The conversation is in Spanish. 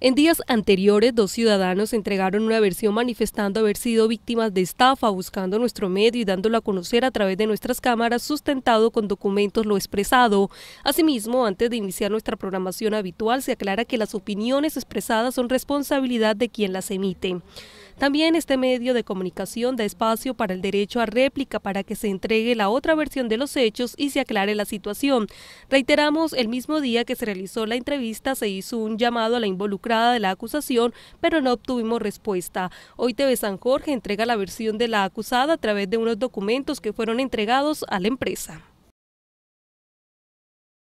En días anteriores, dos ciudadanos entregaron una versión manifestando haber sido víctimas de estafa, buscando nuestro medio y dándolo a conocer a través de nuestras cámaras, sustentado con documentos lo expresado. Asimismo, antes de iniciar nuestra programación habitual, se aclara que las opiniones expresadas son responsabilidad de quien las emite. También este medio de comunicación da espacio para el derecho a réplica para que se entregue la otra versión de los hechos y se aclare la situación. Reiteramos, el mismo día que se realizó la entrevista se hizo un llamado a la involucrada de la acusación, pero no obtuvimos respuesta. Hoy TV San Jorge entrega la versión de la acusada a través de unos documentos que fueron entregados a la empresa.